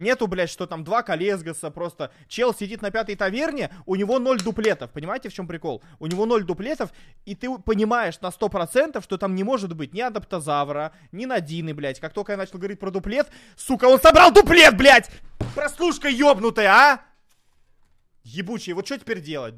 Нету, блядь, что там два Колесгаса, просто чел сидит на пятой таверне, у него ноль дуплетов, понимаете, в чем прикол? У него ноль дуплетов, и ты понимаешь на сто процентов, что там не может быть ни Адаптозавра, ни Надины, блядь. Как только я начал говорить про дуплет, сука, он собрал дуплет, блядь! Прослушка ёбнутая, а! Ебучий. вот что теперь делать?